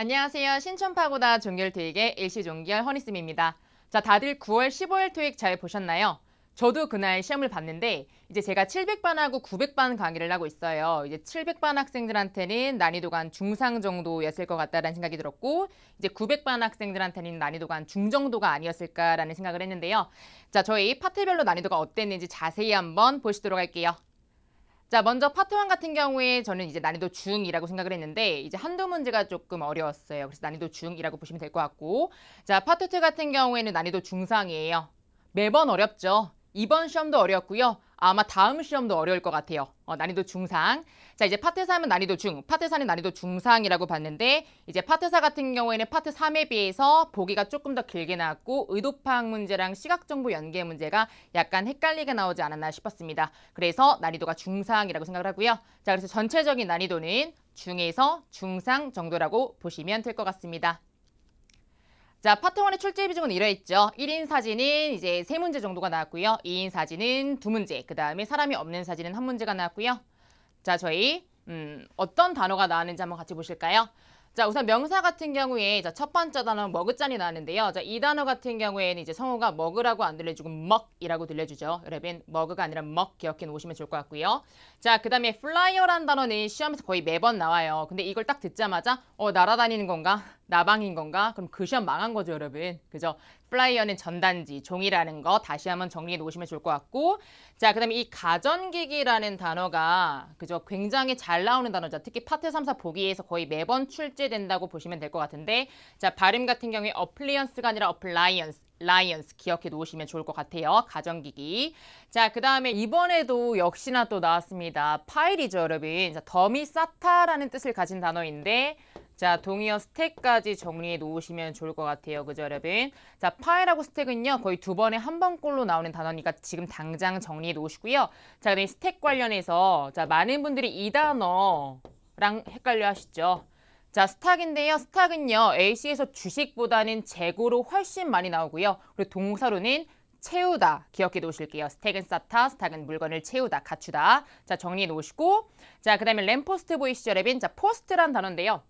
안녕하세요. 신촌파고다 종결토익의 일시종결 허니쌤입니다. 자, 다들 9월 15일 토익 잘 보셨나요? 저도 그날 시험을 봤는데 이제 제가 700반하고 900반 강의를 하고 있어요. 이제 700반 학생들한테는 난이도가 중상 정도였을 것 같다라는 생각이 들었고 이제 900반 학생들한테는 난이도가 중정도가 아니었을까라는 생각을 했는데요. 자, 저희 파트별로 난이도가 어땠는지 자세히 한번 보시도록 할게요. 자, 먼저 파트 1 같은 경우에 저는 이제 난이도 중이라고 생각을 했는데 이제 한두 문제가 조금 어려웠어요. 그래서 난이도 중이라고 보시면 될 것 같고 자, 파트 2 같은 경우에는 난이도 중상이에요. 매번 어렵죠. 이번 시험도 어렵고요 아마 다음 시험도 어려울 것 같아요. 어, 난이도 중상. 자, 이제 파트 3은 난이도 중, 파트 4는 난이도 중상이라고 봤는데 이제 파트 4 같은 경우에는 파트 3에 비해서 보기가 조금 더 길게 나왔고 의도파악 문제랑 시각정보 연계 문제가 약간 헷갈리게 나오지 않았나 싶었습니다. 그래서 난이도가 중상이라고 생각을 하고요. 자, 그래서 전체적인 난이도는 중에서 중상 정도라고 보시면 될 것 같습니다. 자, 파트원의 출제 비중은 이러했죠. 1인 사진은 이제 세문제 정도가 나왔고요. 2인 사진은 두문제, 그 다음에 사람이 없는 사진은 한문제가 나왔고요. 자, 저희 음, 어떤 단어가 나왔는지 한번 같이 보실까요? 자, 우선 명사 같은 경우에 자, 첫 번째 단어 머그잔이 나왔는데요. 자, 이 단어 같은 경우에는 이제 성우가 머그라고안 들려주고 먹이라고 들려주죠. 여러분, 먹그가 아니라 먹 기억해 놓으시면 좋을 것 같고요. 자, 그다음에 플라이어란 단어는 시험에서 거의 매번 나와요. 근데 이걸 딱 듣자마자 어, 날아다니는 건가? 나방인 건가? 그럼 그 시험 망한 거죠, 여러분. 그죠? 플라이어는 전단지, 종이라는 거 다시 한번 정리해 놓으시면 좋을 것 같고 자, 그 다음에 이 가전기기라는 단어가 그죠 굉장히 잘 나오는 단어죠. 특히 파트 3, 4 보기에서 거의 매번 출제된다고 보시면 될 것 같은데 자, 발음 같은 경우에 어플리언스가 아니라 어플라이언스 라이언스 기억해 놓으시면 좋을 것 같아요. 가전기기. 자, 그 다음에 이번에도 역시나 또 나왔습니다. 파일이죠, 여러분. 자, 더미 사타라는 뜻을 가진 단어인데 자, 동의어 스택까지 정리해 놓으시면 좋을 것 같아요. 그죠, 여러분? 자, 파일하고 스택은요. 거의 두 번에 한 번꼴로 나오는 단어니까 지금 당장 정리해 놓으시고요. 자, 그다 스택 관련해서 자, 많은 분들이 이 단어랑 헷갈려 하시죠. 자, 스탁인데요. 스탁은요. A씨에서 주식보다는 재고로 훨씬 많이 나오고요. 그리고 동사로는 채우다 기억해 놓으실게요. 스택은 쌓다, 스탁은 물건을 채우다, 갖추다. 자, 정리해 놓으시고 자, 그 다음에 램포스트 보이시죠, 레빈? 자, 포스트란 단어인데요.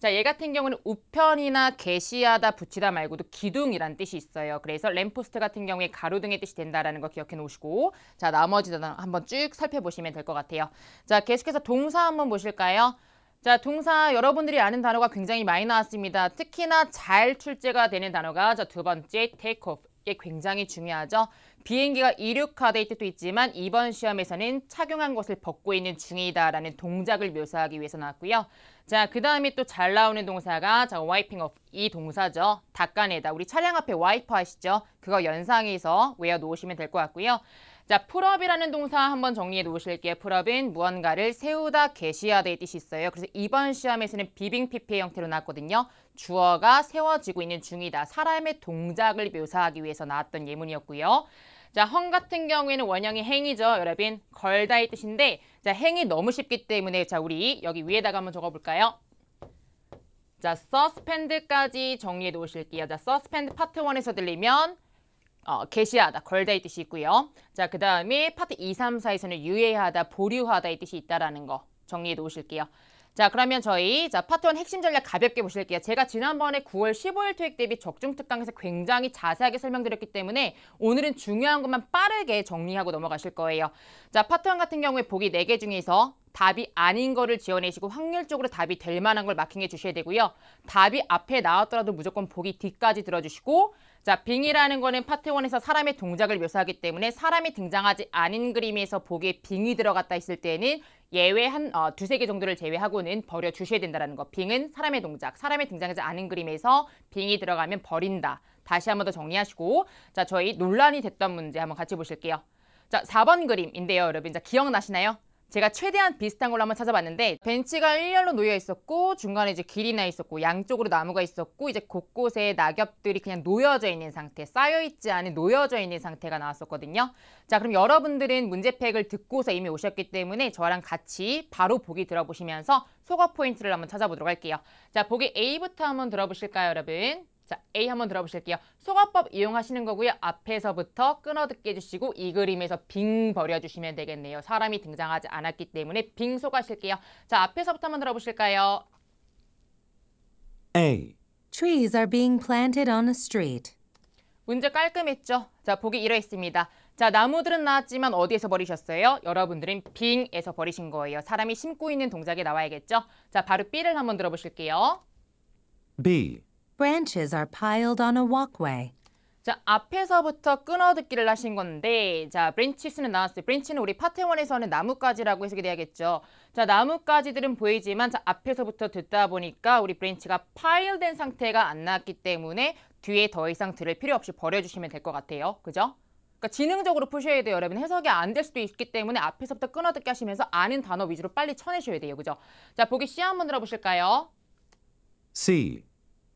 자, 얘 같은 경우는 우편이나 게시하다 붙이다 말고도 기둥이란 뜻이 있어요. 그래서 램포스트 같은 경우에 가로등의 뜻이 된다라는 거 기억해 놓으시고 자, 나머지 단어 한번 쭉 살펴보시면 될 것 같아요. 자, 계속해서 동사 한번 보실까요? 자, 동사 여러분들이 아는 단어가 굉장히 많이 나왔습니다. 특히나 잘 출제가 되는 단어가 저 두 번째 take off. 이게 굉장히 중요하죠. 비행기가 이륙하되 이때도 있지만 이번 시험에서는 착용한 것을 벗고 있는 중이다라는 동작을 묘사하기 위해서 나왔고요. 자, 그 다음에 또 잘 나오는 동사가 자, 와이핑 업, 이 동사죠. 닦아내다. 우리 차량 앞에 와이퍼 하시죠 그거 연상해서 외워 놓으시면 될 것 같고요. 자, 풀업이라는 동사 한번 정리해 놓으실게요. 풀업은 무언가를 세우다, 개시하다의 뜻이 있어요. 그래서 이번 시험에서는 비빙 피 p 의 형태로 나왔거든요. 주어가 세워지고 있는 중이다. 사람의 동작을 묘사하기 위해서 나왔던 예문이었고요. 자, 헌 같은 경우에는 원형이 행이죠. 여러분, 걸다의 뜻인데 자, 행이 너무 쉽기 때문에 자, 우리 여기 위에다가 한번 적어볼까요? 자, suspend까지 정리해 놓으실게요. 자, suspend 파트 1에서 들리면 어, 개시하다, 걸다의 뜻이 있고요. 자, 그 다음에 파트 2, 3, 4에서는 유예하다, 보류하다의 뜻이 있다라는 거 정리해 놓으실게요. 자 그러면 저희 자 파트 원 핵심 전략 가볍게 보실게요. 제가 지난번에 9월 15일 토익 대비 적중 특강에서 굉장히 자세하게 설명드렸기 때문에 오늘은 중요한 것만 빠르게 정리하고 넘어가실 거예요. 자 파트 원 같은 경우에 보기 4개 중에서 답이 아닌 거를 지어내시고 확률적으로 답이 될 만한 걸 마킹해 주셔야 되고요. 답이 앞에 나왔더라도 무조건 보기 뒤까지 들어주시고 자, 빙이라는 거는 파트 원에서 사람의 동작을 묘사하기 때문에 사람이 등장하지 않은 그림에서 보기에 빙이 들어갔다 했을 때에는 예외 한 어, 두세 개 정도를 제외하고는 버려 주셔야 된다는 거. 빙은 사람의 동작, 사람의 등장하지 않은 그림에서 빙이 들어가면 버린다. 다시 한번더 정리하시고 자 저희 논란이 됐던 문제 한번 같이 보실게요. 자 4번 그림인데요. 여러분 이제 기억나시나요? 제가 최대한 비슷한 걸로 한번 찾아봤는데 벤치가 일렬로 놓여 있었고 중간에 이제 길이나 있었고 양쪽으로 나무가 있었고 이제 곳곳에 낙엽들이 그냥 놓여져 있는 상태 쌓여 있지 않은 놓여져 있는 상태가 나왔었거든요. 자 그럼 여러분들은 문제팩을 듣고서 이미 오셨기 때문에 저랑 같이 바로 보기 들어보시면서 소거 포인트를 한번 찾아보도록 할게요. 자 보기 A부터 한번 들어보실까요 여러분? 자, A 한번 들어보실게요. 소화법 이용하시는 거고요. 앞에서부터 끊어듣게 해주시고 이 그림에서 빙 버려주시면 되겠네요. 사람이 등장하지 않았기 때문에 빙소하실게요 자, 앞에서부터 한번 들어보실까요? A. Trees are being planted on a street. 문제 깔끔했죠? 자, 보기 1러했습니다 자, 나무들은 나왔지만 어디에서 버리셨어요? 여러분들은 빙에서 버리신 거예요. 사람이 심고 있는 동작에 나와야겠죠? 자, 바로 B를 한번 들어보실게요. B. Branches are piled on a walkway. 자, 앞에서부터 끊어듣기를 하신 건데 자, 브랜치스는 나왔어요. 브랜치는 우리 파트원에서는 나뭇가지라고 해석이 돼야겠죠. 자, 나뭇가지들은 보이지만 자, 앞에서부터 듣다 보니까 우리 브랜치가 파일된 상태가 안 나왔기 때문에 뒤에 더 이상 들을 필요 없이 버려주시면 될 것 같아요. 그죠? 그러니까 지능적으로 푸셔야 돼요. 여러분 해석이 안 될 수도 있기 때문에 앞에서부터 끊어듣게 하시면서 아는 단어 위주로 빨리 쳐내셔야 돼요. 그죠? 자, 보기 C 한번 들어보실까요? C.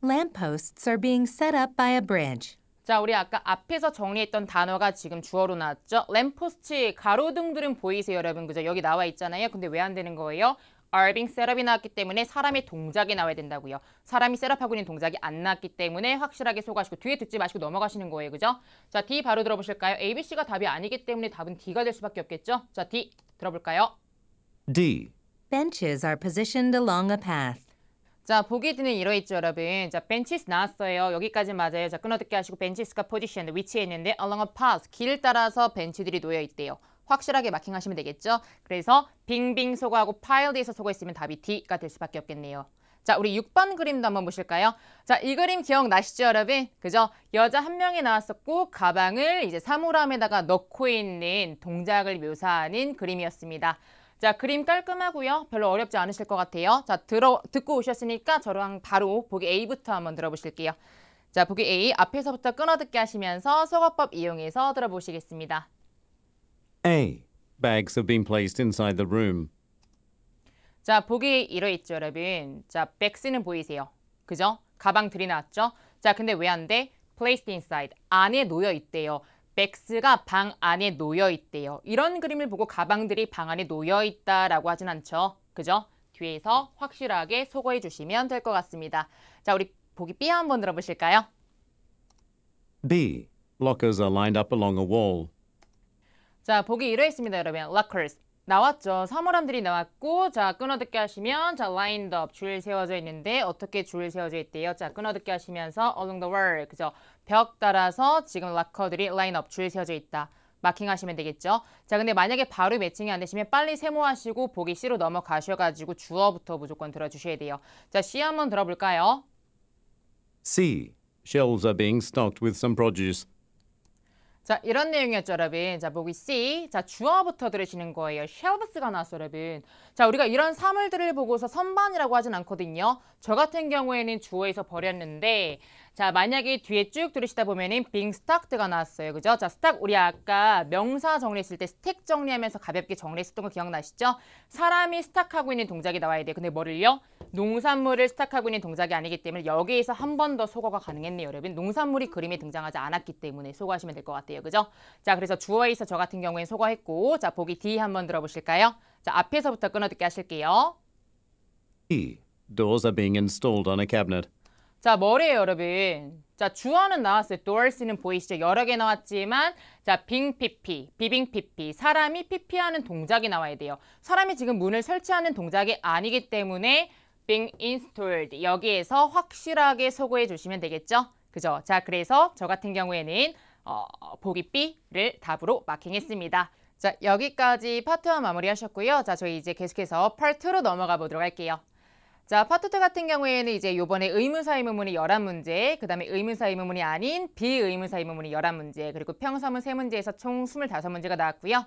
Lampposts are being set up by a bridge. 자, 우리 아까 앞에서 정리했던 단어가 지금 주어로 나왔죠. 램포스트 가로등들은 보이세요, 여러분? 그죠? 여기 나와 있잖아요. 근데 왜 안 되는 거예요? are being set up이 나왔기 때문에 사람의 동작이 나와야 된다고요. 사람이 셋업하고 있는 동작이 안 나왔기 때문에 확실하게 소가시고 뒤에 듣지 마시고 넘어가시는 거예요. 그죠? 자, D 바로 들어보실까요? A, B, C가 답이 아니기 때문에 답은 D가 될 수밖에 없겠죠? 자, D 들어볼까요? D. Benches are positioned along a path. 자, 보기 드는 이러있죠, 여러분. 자, 벤치스 나왔어요. 여기까지 맞아요. 자, 끊어듣게 하시고 벤치스가 포지션, 위치에 있는데 along a path, 길 따라서 벤치들이 놓여 있대요. 확실하게 마킹하시면 되겠죠? 그래서 빙빙 소거하고 파일드에서 소거 있으면 답이 D가 될 수밖에 없겠네요. 자, 우리 6번 그림도 한번 보실까요? 자, 이 그림 기억나시죠, 여러분? 그죠? 여자 한 명이 나왔었고 가방을 이제 사물함에다가 넣고 있는 동작을 묘사하는 그림이었습니다. 자, 그림 깔끔하고요. 별로 어렵지 않으실 것 같아요. 자, 들어, 듣고 오셨으니까 저랑 바로 보기 A부터 한번 들어보실게요. 자, 보기 A 앞에서부터 끊어듣게 하시면서 소거법 이용해서 들어보시겠습니다. A. Bags have been placed inside the room. 자, 보기 이러 있죠, 여러분. 자, 백스는 보이세요. 그죠? 가방 들이나왔죠? 자, 근데 왜 안 돼? placed inside. 안에 놓여 있대요. 맥스가 방 안에 놓여 있대요. 이런 그림을 보고 가방들이 방 안에 놓여 있다라고 하진 않죠. 그죠? 뒤에서 확실하게 소거해 주시면 될 것 같습니다. 자, 우리 보기 B 한번 들어보실까요? B. Lockers are lined up along a wall. 자, 보기 1회 있습니다, 여러분. Lockers. 나왔죠. 사물함들이 나왔고 자 끊어듣기 하시면 자 lined up 줄 세워져 있는데 어떻게 줄 세워져 있대요. 자 끊어듣기 하시면서 along the wall 그죠. 벽 따라서 지금 락커들이 line up 줄 세워져 있다. 마킹하시면 되겠죠. 자 근데 만약에 바로 매칭이 안 되시면 빨리 세모하시고 보기 C로 넘어가셔가지고 주어부터 무조건 들어주셔야 돼요. 자 C 한번 들어볼까요? C. Shelves are being stocked with some produce. 자, 이런 내용이었죠, 여러분. 자, 보기 C. 자, 주어부터 들으시는 거예요. shelves가 나왔어, 여러분. 자, 우리가 이런 사물들을 보고서 선반이라고 하진 않거든요. 저 같은 경우에는 주어에서 버렸는데 자, 만약에 뒤에 쭉 들으시다 보면은 being stocked가 나왔어요. 그죠? 자, stock 우리 아까 명사 정리했을 때 스택 정리하면서 가볍게 정리했었던 거 기억나시죠? 사람이 스탁하고 있는 동작이 나와야 돼 근데 뭐를요? 농산물을 수탁하고 있는 동작이 아니기 때문에 여기에서 한 번 더 소거가 가능했네요. 여러분 농산물이 그림에 등장하지 않았기 때문에 소거하시면 될 것 같아요. 그죠? 자 그래서 주어에 있어 저 같은 경우엔 소거했고 자 보기 D 한번 들어보실까요? 자 앞에서부터 끊어듣게 하실게요. E. Doors are being installed on a cabinet. 자, 머리에요, 여러분. 자, 주어는 나왔어요. doors는 보이시죠? 여러 개 나왔지만 자, 빙 피피, 비빙 피피. 사람이 피피하는 동작이 나와야 돼요. 사람이 지금 문을 설치하는 동작이 아니기 때문에 being installed 여기에서 확실하게 소거해 주시면 되겠죠. 그죠? 자, 그래서 저 같은 경우에는 어, 보기 B를 답으로 마킹했습니다. 자, 여기까지 파트 1 마무리하셨고요. 자, 저희 이제 계속해서 파트 2로 넘어가 보도록 할게요. 자, 파트 2 같은 경우에는 이제 요번에 의문사 의문문이 열한 문제 그다음에 의문사 의문문이 아닌 비의문사 의문문이 열한 문제 그리고 평서문 세문제에서총 스물 문제가 나왔고요.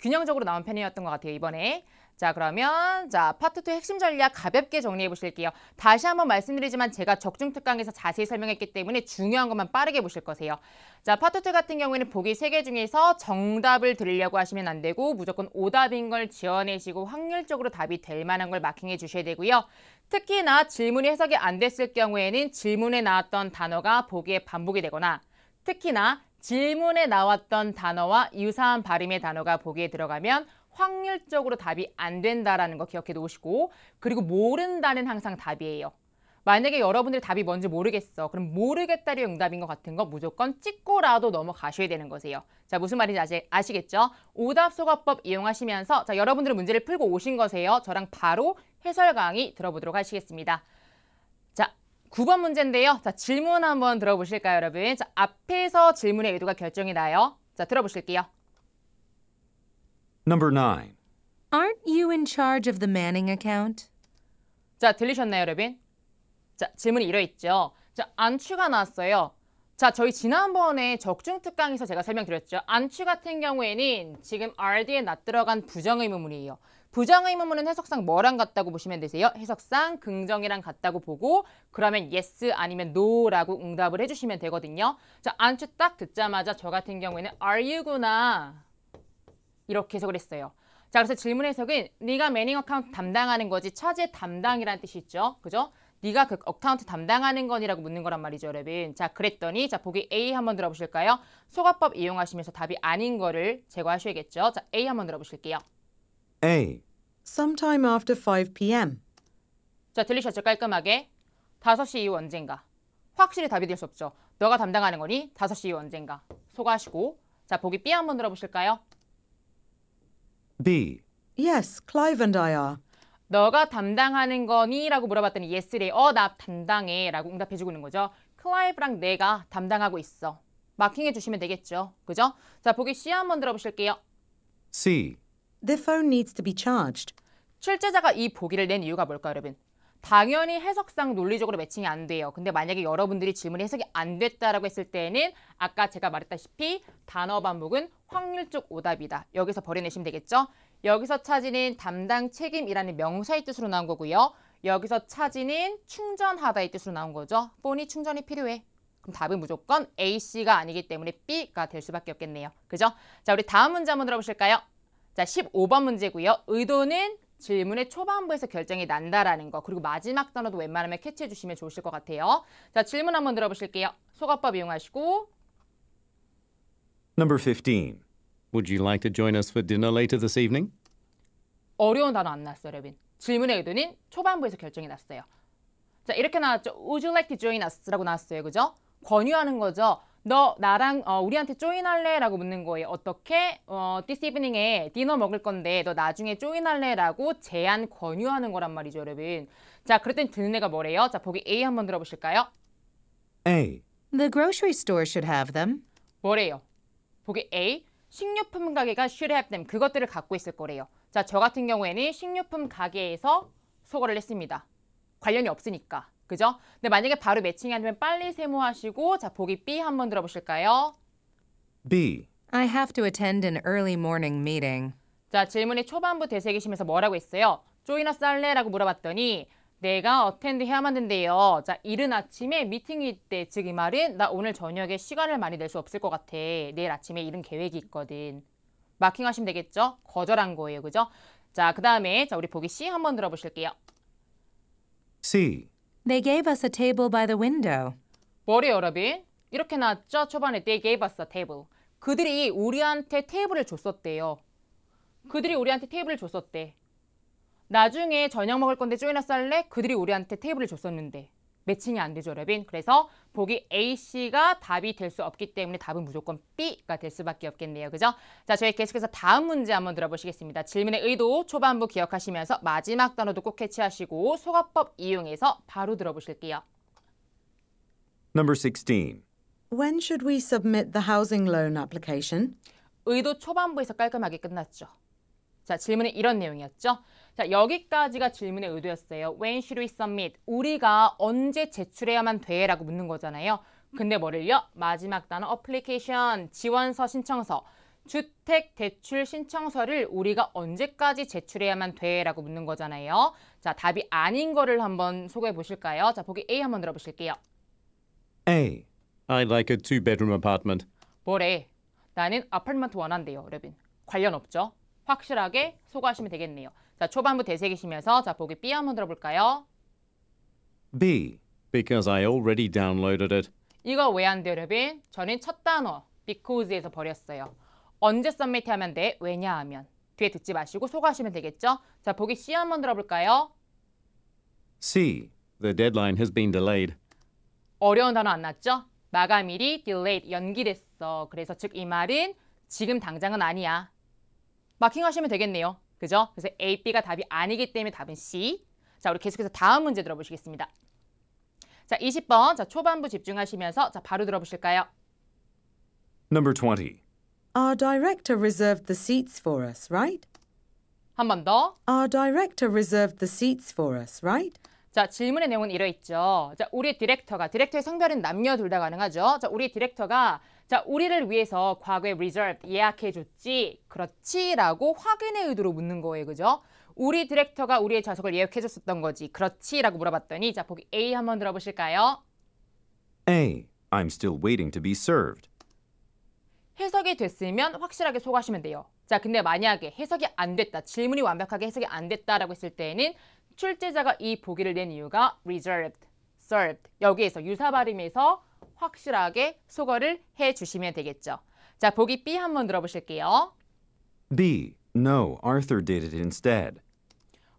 균형적으로 나온 편이었던 것 같아요, 이번에. 자 그러면 자 파트 2 핵심 전략 가볍게 정리해 보실게요. 다시 한번 말씀드리지만 제가 적중 특강에서 자세히 설명했기 때문에 중요한 것만 빠르게 보실 거세요. 자 파트 2 같은 경우에는 보기 3개 중에서 정답을 들으려고 하시면 안 되고 무조건 오답인 걸 지어내시고 확률적으로 답이 될 만한 걸 마킹해 주셔야 되고요. 특히나 질문이 해석이 안 됐을 경우에는 질문에 나왔던 단어가 보기에 반복이 되거나 특히나 질문에 나왔던 단어와 유사한 발음의 단어가 보기에 들어가면 확률적으로 답이 안 된다라는 거 기억해 놓으시고 그리고 모른다는 항상 답이에요. 만약에 여러분들 답이 뭔지 모르겠어. 그럼 모르겠다리 응답인 것 같은 거 무조건 찍고라도 넘어가셔야 되는 거세요. 자, 무슨 말인지 아시, 아시겠죠? 오답소가법 이용하시면서 자, 여러분들은 문제를 풀고 오신 거세요. 저랑 바로 해설 강의 들어보도록 하시겠습니다. 자, 9번 문제인데요. 자, 질문 한번 들어보실까요, 여러분? 자, 앞에서 질문의 의도가 결정이 나요. 자, 들어보실게요. Number 9. Aren't you in charge of the Manning account? 자, 들리셨나요, 여러분? 자, 질문이 이러있죠. 자, 안추가 나왔어요. 자, 저희 지난번에 적중특강에서 제가 설명드렸죠. 안추 같은 경우에는 지금 r d 에낮 들어간 부정의문문이에요. 부정의문문은 해석상 뭐랑 같다고 보시면 되세요. 해석상 긍정이랑 같다고 보고 그러면 yes 아니면 no라고 응답을 해주시면 되거든요. 자, 안추 딱 듣자마자 저 같은 경우에는 are you구나 이렇게 해석을 했어요. 자, 그래서 질문 해석은 네가 매닝 어카운트 담당하는 거지 차지 담당이라는 뜻이 있죠. 그죠? 네가 그 어카운트 담당하는 건이라고 묻는 거란 말이죠, 여러분. 자, 그랬더니 자, 보기 A 한번 들어보실까요? 소가법 이용하시면서 답이 아닌 거를 제거하셔야겠죠. 자, A 한번 들어보실게요. A. Sometime after 5 p.m. 자, 들리셨죠? 깔끔하게. 5시 이후 언젠가. 확실히 답이 될 수 없죠. 너가 담당하는 거니 5시 이후 언젠가. 소가하시고. 자, 보기 B 한번 들어보실까요? B. Yes, Clive and I are. 너가 담당하는 거니? 라고 물어봤더니 yes래. 어, 나 담당해. 라고 응답해주고 있는 거죠. 클라이브랑 내가 담당하고 있어. 마킹해 주시면 되겠죠. 그죠? 자, 보기 C 한번 들어보실게요. C. The phone needs to be charged. 출제자가 이 보기를 낸 이유가 뭘까요, 여러분? 당연히 해석상 논리적으로 매칭이 안 돼요. 근데 만약에 여러분들이 질문이 해석이 안 됐다라고 했을 때는 아까 제가 말했다시피 단어 반복은 확률적 오답이다. 여기서 버려내시면 되겠죠. 여기서 차지는 담당 책임이라는 명사의 뜻으로 나온 거고요. 여기서 차지는 충전하다의 뜻으로 나온 거죠. 폰이 충전이 필요해. 그럼 답은 무조건 A씨가 아니기 때문에 B가 될 수밖에 없겠네요. 그죠? 자, 우리 다음 문제 한번 들어보실까요? 자, 15번 문제고요. 의도는 질문의 초반부에서 결정이 난다라는 거 그리고 마지막 단어도 웬만하면 캐치해 주시면 좋으실 것 같아요. 자 질문 한번 들어보실게요. 소가법 이용하시고 Number 15. Would you like to join us for dinner later this evening? 어려운 단어 안났어요 레빈. 질문의 의도는 초반부에서 결정이 났어요. 자 이렇게 나왔죠. Would you like to join us? 라고 나왔어요. 그죠? 권유하는 거죠. 너 나랑 어, 우리한테 조인할래? 라고 묻는 거예요. 어떻게? 어, this evening에 디너 먹을 건데 너 나중에 조인할래? 라고 제안 권유하는 거란 말이죠, 여러분. 자, 그랬더니 드는 애가 뭐래요? 자, 보기 A 한번 들어보실까요? A. The grocery store should have them. 뭐래요? 보기 A. 식료품 가게가 should have them. 그것들을 갖고 있을 거래요. 자, 저 같은 경우에는 식료품 가게에서 소거를 했습니다. 관련이 없으니까. 그죠? 근데 만약에 바로 매칭이 안 되면 빨리 세모하시고 자 보기 B 한번 들어보실까요? B. I have to attend an early morning meeting. 자 질문의 초반부 되새기심에서 뭐라고 했어요? 조이너스 래라고 물어봤더니 내가 어텐드 해야만 된대요. 자, 이른 아침에 미팅이 있대. 즉, 이 말은 나 오늘 저녁에 시간을 많이 낼 수 없을 것 같아. 내일 아침에 이런 계획이 있거든. 마킹하시면 되겠죠? 거절한 거예요. 그죠? 자, 그 다음에 우리 보기 C 한번 들어보실게요. C. They gave us a table by the window. 뭐래 여러분? 이렇게 나왔죠? 초반에 they gave us a table. 그들이 우리한테 테이블을 줬었대요. 그들이 우리한테 테이블을 줬었대. 나중에 저녁 먹을 건데 쪼이나 쌀래? 그들이 우리한테 테이블을 줬었는데. 매칭이 안 되죠, 여러분. 그래서 보기 A씨가 답이 될 수 없기 때문에 답은 무조건 B가 될 수밖에 없겠네요. 그죠? 자, 저희 계속해서 다음 문제 한번 들어보시겠습니다. 질문의 의도 초반부 기억하시면서 마지막 단어도 꼭 캐치하시고 소가법 이용해서 바로 들어보실게요. Number 16. When should we submit the housing loan application? 의도 초반부에서 깔끔하게 끝났죠. 자, 질문은 이런 내용이었죠. 자, 여기까지가 질문의 의도였어요. When should we submit? 우리가 언제 제출해야만 돼? 라고 묻는 거잖아요. 근데 뭐를요? 마지막 단어 application, 지원서 신청서, 주택 대출 신청서를 우리가 언제까지 제출해야만 돼? 라고 묻는 거잖아요. 자, 답이 아닌 거를 한번 소개해 보실까요? 자, 보기 A 한번 들어보실게요. A. I'd like a two-bedroom apartment. 뭐래? 나는 아파트먼트 원한대요, 레빈. 관련 없죠? 확실하게 소거하시면 되겠네요. 자, 초반부 되새기시면서 자, 보기 B 한번 들어볼까요? B. Because I already downloaded it. 이거 왜안 돼요, 여러분? 저는 첫 단어 because에서 버렸어요. 언제 썸밋하면 돼? 왜냐하면. 뒤에 듣지 마시고 소거하시면 되겠죠? 자, 보기 C 한번 들어볼까요? C. The deadline has been delayed. 어려운 단어 안 났죠? 마감일이 delayed, 연기됐어. 그래서 즉 이 말은 지금 당장은 아니야. 마킹하시면 되겠네요. 그죠? 그래서 A, B가 답이 아니기 때문에 답은 C. 자, 우리 계속해서 다음 문제 들어보시겠습니다. 자, 20번. 자, 초반부 집중하시면서 자, 바로 들어보실까요? Number 20. Our director reserved the seats for us, right? 한 번 더. Our director reserved the seats for us, right? 자, 질문의 내용은 이러했죠. 자, 우리 디렉터가 디렉터의 성별은 남녀 둘 다 가능하죠. 자, 우리 디렉터가 자, 우리를 위해서 과거에 reserved 예약해줬지? 그렇지? 라고 확인의 의도로 묻는 거예요. 그죠? 우리 디렉터가 우리의 좌석을 예약해줬었던 거지. 그렇지? 라고 물어봤더니 자, 보기 A 한번 들어보실까요? A. I'm still waiting to be served. 해석이 됐으면 확실하게 소화하시면 돼요. 자, 근데 만약에 해석이 안 됐다, 질문이 완벽하게 해석이 안 됐다라고 했을 때에는 출제자가 이 보기를 낸 이유가 reserved, served 여기에서 유사 발음에서 확실하게 소거를 해 주시면 되겠죠. 자, 보기 B 한번 들어보실게요. B. No, Arthur did it instead.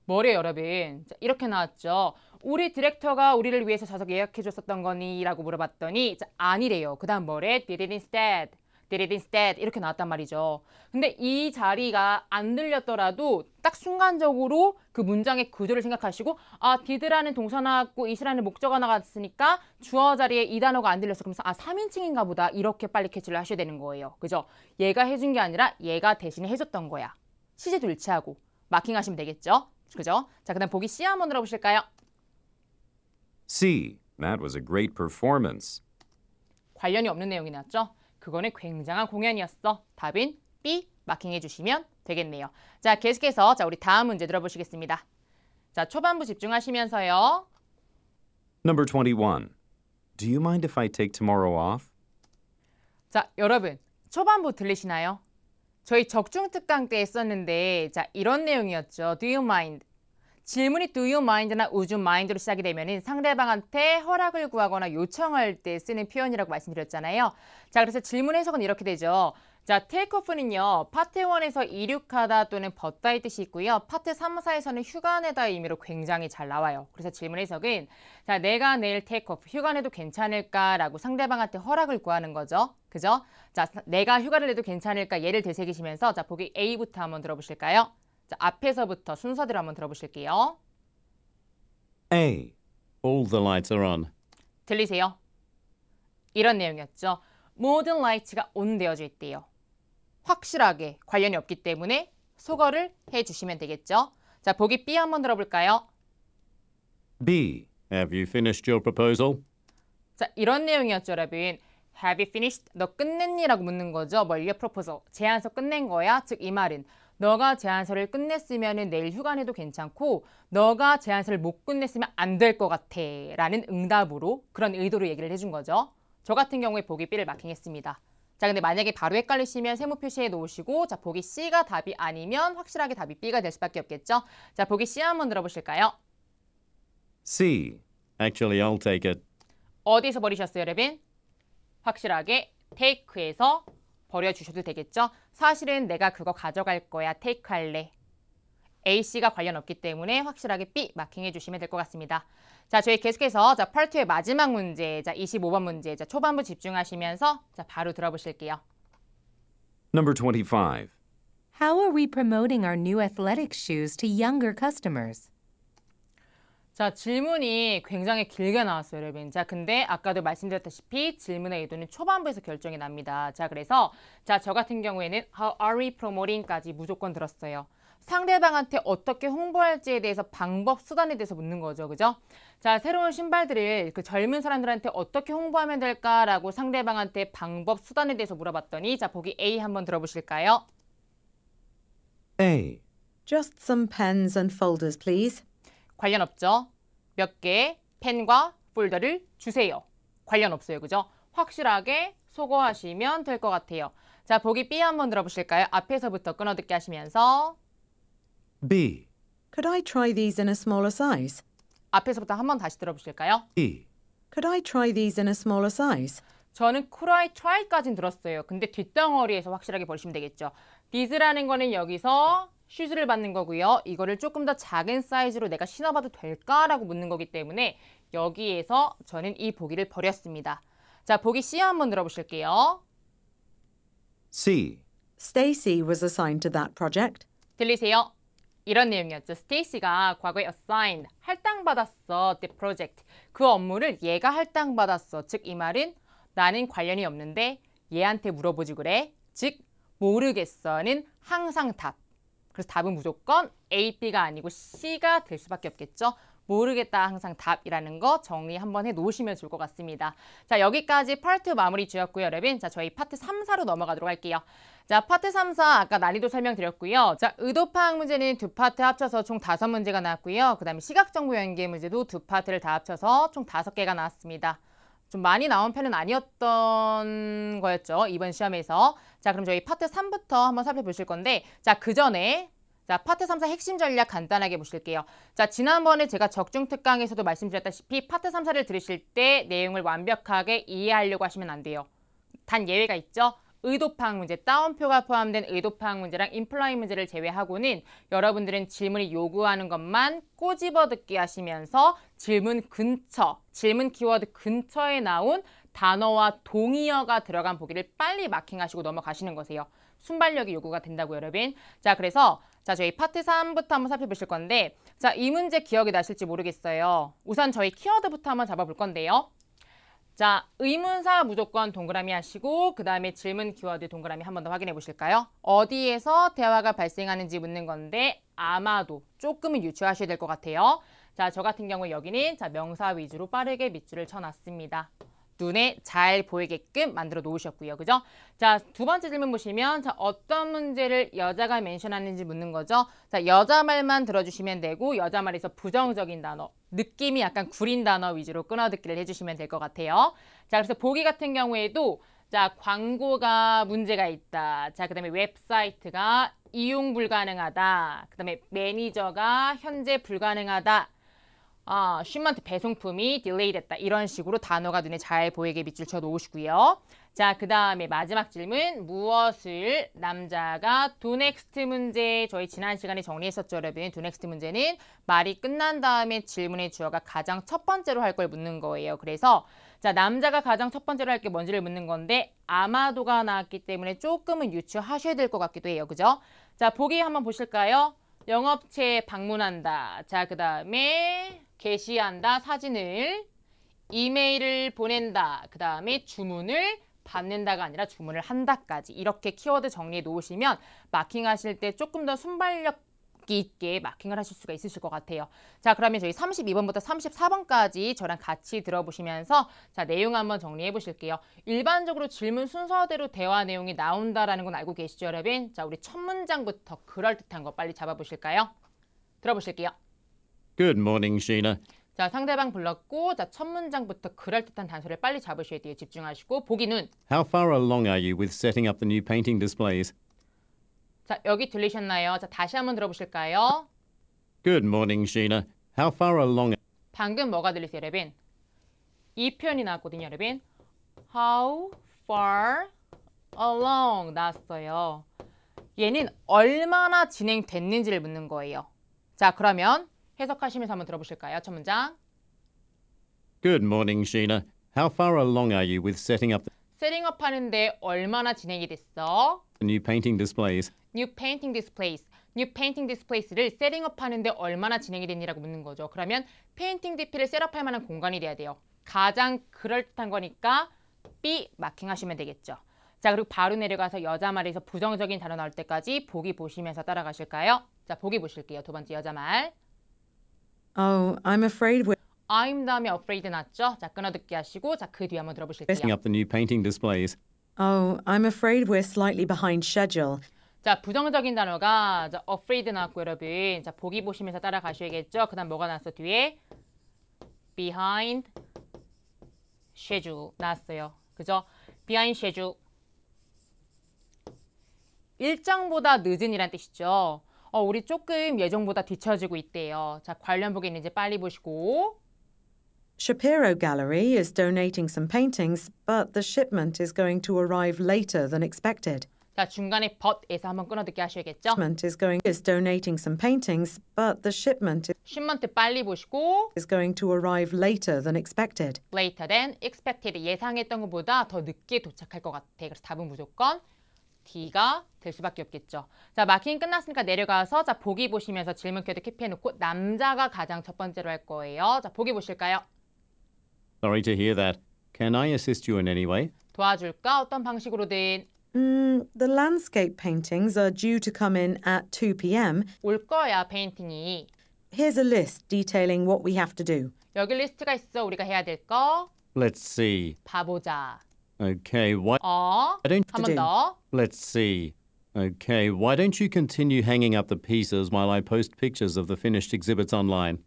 뭐래요, 여러분? 자, 이렇게 나왔죠. 우리 디렉터가 우리를 위해서 좌석 예약해 줬었던 거니? 라고 물어봤더니 자, 아니래요. 그 다음 뭐래? Did it instead. did it instead 이렇게 나왔단 말이죠. 근데 이 자리가 안 들렸더라도 딱 순간적으로 그 문장의 구조를 생각하시고 아 did라는 동사 나왔고 is라는 목적어 나왔으니까 주어 자리에 이 단어가 안 들렸어. 그러면서 아 3인칭인가 보다 이렇게 빨리 캐치를 하셔야 되는 거예요. 그죠? 얘가 해준 게 아니라 얘가 대신에 해줬던 거야. 시제도 일치하고 마킹하시면 되겠죠? 그죠? 자 그다음 보기 C 한번 들어보실까요? C. That was a great performance. 관련이 없는 내용이 나왔죠? 그거는 굉장한 공연이었어. 답인 B 마킹해 주시면 되겠네요. 자, 계속해서 자, 우리 다음 문제 들어보시겠습니다. 자, 초반부 집중하시면서요. Number 21. Do you mind if I take tomorrow off? 자, 여러분. 초반부 들리시나요? 저희 적중 특강 때 썼는데 자, 이런 내용이었죠. Do you mind? 질문이 do you mind나 would you mind로 시작이 되면 상대방한테 허락을 구하거나 요청할 때 쓰는 표현이라고 말씀드렸잖아요. 자, 그래서 질문 해석은 이렇게 되죠. 자, 테이크오프는요. 파트 1에서 이륙하다 또는 벗다의 뜻이 있고요. 파트 3, 4에서는 휴가 내다의 의미로 굉장히 잘 나와요. 그래서 질문 해석은 자, 내가 내일 테이크오프, 휴가 내도 괜찮을까라고 상대방한테 허락을 구하는 거죠. 그죠? 자, 내가 휴가를 내도 괜찮을까 예를 되새기시면서 자, 보기 A부터 한번 들어보실까요? 자, 앞에서부터 순서대로 한번 들어보실게요. A. All the lights are on. 들리세요? 이런 내용이었죠. 모든 라이츠가 온되어져 있대요. 확실하게 관련이 없기 때문에 소거를 해주시면 되겠죠. 자, 보기 B 한번 들어볼까요? B. Have you finished your proposal? 자, 이런 내용이었죠, 여러분. Have you finished? 너 끝냈니? 라고 묻는 거죠. 뭘? 뭐, proposal. 제안서 끝낸 거야? 즉, 이 말은 너가 제안서를 끝냈으면 내일 휴가 내도 괜찮고 너가 제안서를 못 끝냈으면 안 될 것 같아 라는 응답으로 그런 의도로 얘기를 해준 거죠. 저 같은 경우에 보기 B를 마킹했습니다. 자 근데 만약에 바로 헷갈리시면 세무 표시에 놓으시고 자 보기 C가 답이 아니면 확실하게 답이 B가 될 수밖에 없겠죠. 자 보기 C 한번 들어보실까요? C. Actually, I'll take it. 어디서 버리셨어요, 레빈? 확실하게 take에서 버려주셔도 되겠죠. 사실은 내가 그거 가져갈 거야. 테이크 할래. A씨가 관련 없기 때문에 확실하게 B 마킹해 주시면 될 것 같습니다. 자, 저희 계속해서 자, 팔트의 마지막 문제, 자, 25번 문제, 자, 초반부 집중하시면서 자, 바로 들어보실게요. Number 25. How are we promoting our new athletic shoes to younger customers? 자, 질문이 굉장히 길게 나왔어요, 여러분. 자, 근데 아까도 말씀드렸다시피 질문의 의도는 초반부에서 결정이 납니다. 자, 그래서 자, 저 같은 경우에는 how are we promoting까지 무조건 들었어요. 상대방한테 어떻게 홍보할지에 대해서 방법, 수단에 대해서 묻는 거죠. 그죠? 자, 새로운 신발들을 그 젊은 사람들한테 어떻게 홍보하면 될까라고 상대방한테 방법, 수단에 대해서 물어봤더니 자, 보기 A 한번 들어보실까요? A. Just some pens and folders, please. 관련 없죠. 몇 개의 펜과 폴더를 주세요. 관련 없어요. 그죠? 확실하게 소거하시면 될 것 같아요. 자, 보기 B 한번 들어보실까요? 앞에서부터 끊어듣게 하시면서 B. Could I try these in a smaller size? 앞에서부터 한번 다시 들어보실까요? B. E. Could I try these in a smaller size? 저는 could I try까진 들었어요. 근데 뒷덩어리에서 확실하게 보시면 되겠죠. these라는 거는 여기서 슈즈를 받는 거고요. 이거를 조금 더 작은 사이즈로 내가 신어봐도 될까라고 묻는 거기 때문에 여기에서 저는 이 보기를 버렸습니다. 자, 보기 C 한번 들어보실게요. C. Stacy was assigned to that project. 들리세요? 이런 내용이었죠. 스테이시가 과거에 assigned, 할당받았어, the project. 그 업무를 얘가 할당받았어. 즉, 이 말은 나는 관련이 없는데 얘한테 물어보지 그래. 즉, 모르겠어는 항상 답. 그래서 답은 무조건 A, B가 아니고 C가 될 수밖에 없겠죠. 모르겠다 항상 답이라는 거 정리 한번 해놓으시면 좋을 것 같습니다. 자 여기까지 파트 마무리 주였고요 여러분. 자 저희 파트 3, 4로 넘어가도록 할게요. 자 파트 3, 4 아까 난이도 설명드렸고요. 자 의도 파악 문제는 두 파트 합쳐서 총 다섯 문제가 나왔고요. 그 다음에 시각정보 연계 문제도 두 파트를 다 합쳐서 총 다섯 개가 나왔습니다. 좀 많이 나온 편은 아니었던 거였죠. 이번 시험에서. 자, 그럼 저희 파트 3부터 한번 살펴보실 건데 자, 그 전에 자, 파트 3사 핵심 전략 간단하게 보실게요. 자, 지난번에 제가 적중 특강에서도 말씀드렸다시피 파트 3사를 들으실 때 내용을 완벽하게 이해하려고 하시면 안 돼요. 단 예외가 있죠. 의도파악 문제, 따옴표가 포함된 의도파악 문제랑 인플라이 문제를 제외하고는 여러분들은 질문이 요구하는 것만 꼬집어 듣기 하시면서 질문 근처, 질문 키워드 근처에 나온 단어와 동의어가 들어간 보기를 빨리 마킹하시고 넘어가시는 거세요 순발력이 요구가 된다고 여러분. 자, 그래서 자 저희 파트 3부터 한번 살펴보실 건데 자 이 문제 기억이 나실지 모르겠어요. 우선 저희 키워드부터 한번 잡아볼 건데요. 자, 의문사 무조건 동그라미 하시고 그 다음에 질문 키워드 동그라미 한번 더 확인해 보실까요? 어디에서 대화가 발생하는지 묻는 건데 아마도 조금은 유추하셔야 될 것 같아요. 자, 저 같은 경우 여기는 자 명사 위주로 빠르게 밑줄을 쳐놨습니다. 눈에 잘 보이게끔 만들어 놓으셨고요. 그죠? 자, 두 번째 질문 보시면 자, 어떤 문제를 여자가 멘션하는지 묻는 거죠. 자, 여자 말만 들어주시면 되고 여자 말에서 부정적인 단어, 느낌이 약간 구린 단어 위주로 끊어듣기를 해주시면 될 것 같아요. 자, 그래서 보기 같은 경우에도 자, 광고가 문제가 있다. 자, 그 다음에 웹사이트가 이용 불가능하다. 그 다음에 매니저가 현재 불가능하다. 아, 쉼먼트 배송품이 딜레이 됐다. 이런 식으로 단어가 눈에 잘 보이게 밑줄 쳐 놓으시고요. 자, 그 다음에 마지막 질문. 무엇을 남자가 두 넥스트 문제. 저희 지난 시간에 정리했었죠, 여러분. do n e x 문제는 말이 끝난 다음에 질문의 주어가 가장 첫 번째로 할 걸 묻는 거예요. 그래서 자, 남자가 가장 첫 번째로 할 게 뭔지를 묻는 건데 아마도가 나왔기 때문에 조금은 유추하셔야 될 것 같기도 해요. 그죠? 자, 보기 한번 보실까요? 영업체 방문한다. 자, 그 다음에 게시한다, 사진을, 이메일을 보낸다, 그 다음에 주문을 받는다가 아니라 주문을 한다까지 이렇게 키워드 정리해 놓으시면 마킹하실 때 조금 더 순발력 있게 마킹을 하실 수가 있으실 것 같아요. 자 그러면 저희 32번부터 34번까지 저랑 같이 들어보시면서 자 내용 한번 정리해 보실게요. 일반적으로 질문 순서대로 대화 내용이 나온다라는 건 알고 계시죠 여러분? 자 우리 첫 문장부터 그럴듯한 거 빨리 잡아보실까요? 들어보실게요. Good morning, Sheena. 자, 상대방 불렀고 자, 첫 문장부터 그럴듯한 단서를 빨리 잡으셔야 뒤에 집중하시고 보기는 How far along are you with setting up the new painting displays? 자, 여기 들리셨나요? 자, 다시 한번 들어보실까요? Good morning, Sheena. How far along? 방금 뭐가 들리세요, 레빈? 이 표현이 나왔거든요, 레빈. How far along 나왔어요. 얘는 얼마나 진행됐는지를 묻는 거예요. 자, 그러면 해석하시면서 한번 들어보실까요? 첫 문장. Good morning, Sheena. How far along are you with setting up? 세팅업 하는데 얼마나 진행이 됐어? New painting displays. New painting displays. New painting displays를 세팅업 하는데 얼마나 진행이 됐니라고 묻는 거죠. 그러면 페인팅 DP를 셋업할 만한 공간이 돼야 돼요. 가장 그럴듯한 거니까 B 마킹하시면 되겠죠. 자 그리고 바로 내려가서 여자 말에서 부정적인 단어 나올 때까지 보기 보시면서 따라가실까요? 자 보기 보실게요. 두 번째 여자 말. Oh, I'm afraid we're... I'm 다음에 afraid 났죠? 자, 끊어듣기 하시고 자, 그 뒤에 한번 들어보실게요. Setting up the new painting displays. Oh, I'm afraid we're slightly behind schedule. 자, 부정적인 단어가 자, afraid 나왔고 여러분. 자, 보기 보시면서 따라가셔야겠죠? 그 다음 뭐가 나왔어 뒤에? behind schedule 나왔어요. 그죠? behind schedule. 일정보다 늦은이란 뜻이죠. 어, 우리 조금 예정보다 뒤처지고 있대요. 자, 관련 부기는 이제 빨리 보시고. Shapiro Gallery is donating some paintings, but the shipment is going to arrive later than expected. 자, 중간에 but에서 한번 끊어듣게 하셔야겠죠? Shipment is going is donating some paintings, but the shipment is shipment 빨리 보시고 is going to arrive later than expected. later than expected 예상했던 것보다 더 늦게 도착할 것 같아. 그래서 답은 무조건 D가 될 수밖에 없겠죠. 자, 마킹 끝났으니까 내려가서 자 보기 보시면서 질문 키워드 캡해놓고 남자가 가장 첫 번째로 할 거예요. 자, 보기 보실까요? Sorry to hear that. Can I assist you in any way? 도와줄까? 어떤 방식으로든. Mm, the landscape paintings are due to come in at 2 p.m. 올 거야, 페인팅이. Here's a list detailing what we have to do. 여기 리스트가 있어. 우리가 해야 될 거. Let's see. 봐보자. Okay, what? 어, don't 한번 더. Let's see. Okay, why don't you continue hanging up the pieces while I post pictures of the finished exhibits online?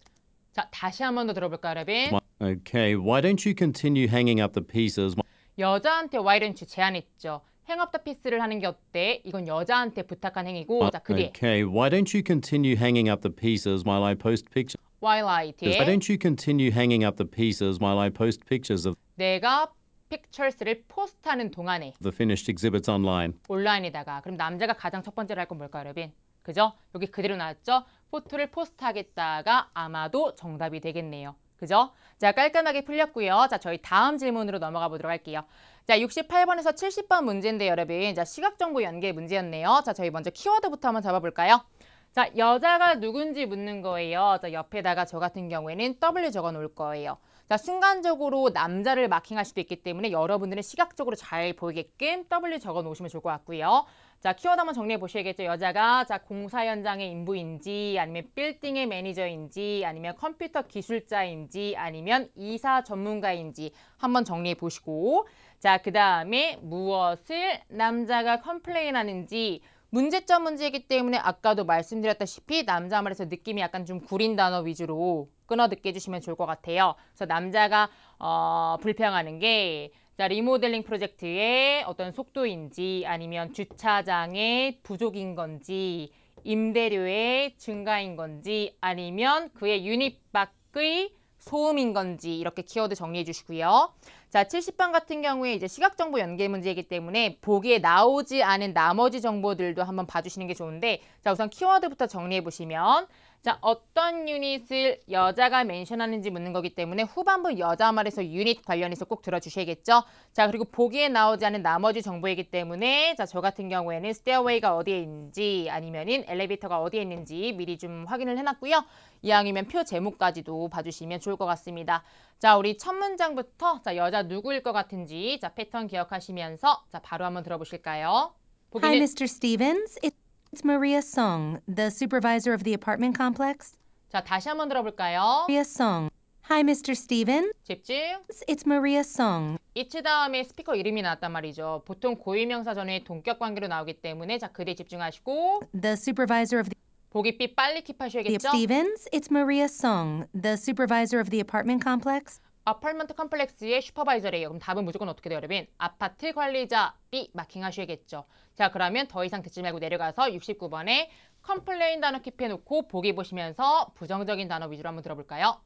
자, 다시 한 번 더 들어볼까요, 여러분. Okay, why don't you continue hanging up the pieces? 여자한테 why don't you 제안했죠. hang up the piece를 하는 게 어때? 이건 여자한테 부탁한 행위고, 자, 그 뒤에. Okay, why don't you continue hanging up the pieces while I post pictures? While I 뒤에. Why don't you continue hanging up the pieces while I post pictures of? 내가 픽처스를 포스트하는 동안에 The finished exhibits online. 온라인에다가 그럼 남자가 가장 첫 번째로 할 건 뭘까요, 여러분? 그죠? 여기 그대로 나왔죠? 포토를 포스트하겠다가 아마도 정답이 되겠네요. 그죠? 자, 깔끔하게 풀렸고요. 자, 저희 다음 질문으로 넘어가 보도록 할게요. 자, 68번에서 70번 문제인데 여러분, 자, 시각정보 연계 문제였네요. 자, 저희 먼저 키워드부터 한번 잡아볼까요? 자, 여자가 누군지 묻는 거예요. 자, 옆에다가 저 같은 경우에는 W 적어 놓을 거예요. 자, 그러니까 순간적으로 남자를 마킹할 수도 있기 때문에 여러분들은 시각적으로 잘 보이게끔 W 적어 놓으시면 좋을 것 같고요. 자, 키워드 한번 정리해 보셔야겠죠. 여자가 자, 공사 현장의 인부인지 아니면 빌딩의 매니저인지 아니면 컴퓨터 기술자인지 아니면 이사 전문가인지 한번 정리해 보시고 자, 그다음에 무엇을 남자가 컴플레인 하는지 문제점 문제이기 때문에 아까도 말씀드렸다시피 남자 말에서 느낌이 약간 좀 구린 단어 위주로 끊어 듣게 해주시면 좋을 것 같아요. 그래서 남자가 어, 불평하는 게 자, 리모델링 프로젝트의 어떤 속도인지 아니면 주차장의 부족인 건지 임대료의 증가인 건지 아니면 그의 유닛 밖의 소음인 건지 이렇게 키워드 정리해 주시고요. 자, 70번 같은 경우에 이제 시각 정보 연계 문제이기 때문에 보기에 나오지 않은 나머지 정보들도 한번 봐주시는 게 좋은데 자, 우선 키워드부터 정리해 보시면 자, 어떤 유닛을 여자가 멘션하는지 묻는 거기 때문에 후반부 여자 말에서 유닛 관련해서 꼭 들어주셔야겠죠. 자, 그리고 보기에 나오지 않은 나머지 정보이기 때문에 자, 저 같은 경우에는 스테어웨이가 어디에 있는지 아니면은 엘리베이터가 어디에 있는지 미리 좀 확인을 해놨고요. 이왕이면 표 제목까지도 봐주시면 좋을 것 같습니다. 자, 우리 첫 문장부터 자, 여자 누구일 것 같은지 자, 패턴 기억하시면서 자, 바로 한번 들어보실까요? 보기는... Hi, Mr. Stevens. It... It's Maria Song, the supervisor of the apartment complex. 자, 다시 한번 들어볼까요? Maria Song. Hi, Mr. Steven. 집중. It's Maria Song. 이츠 다음에 스피커 이름이 나왔단 말이죠. 보통 고유명사 전에 동격 관계로 나오기 때문에 자, 글에 집중하시고 The supervisor of the 보기빛 빨리 킵하셔야겠죠? Stevens, it's Maria Song, the supervisor of the apartment complex. 아팔먼트 컴플렉스의 슈퍼바이저래요. 그럼 답은 무조건 어떻게 돼요, 여러분? 아파트 관리자 B 마킹하셔야겠죠. 자, 그러면 더 이상 듣지 말고 내려가서 69번에 컴플레인 단어 킵해놓고 보기 보시면서 부정적인 단어 위주로 한번 들어볼까요?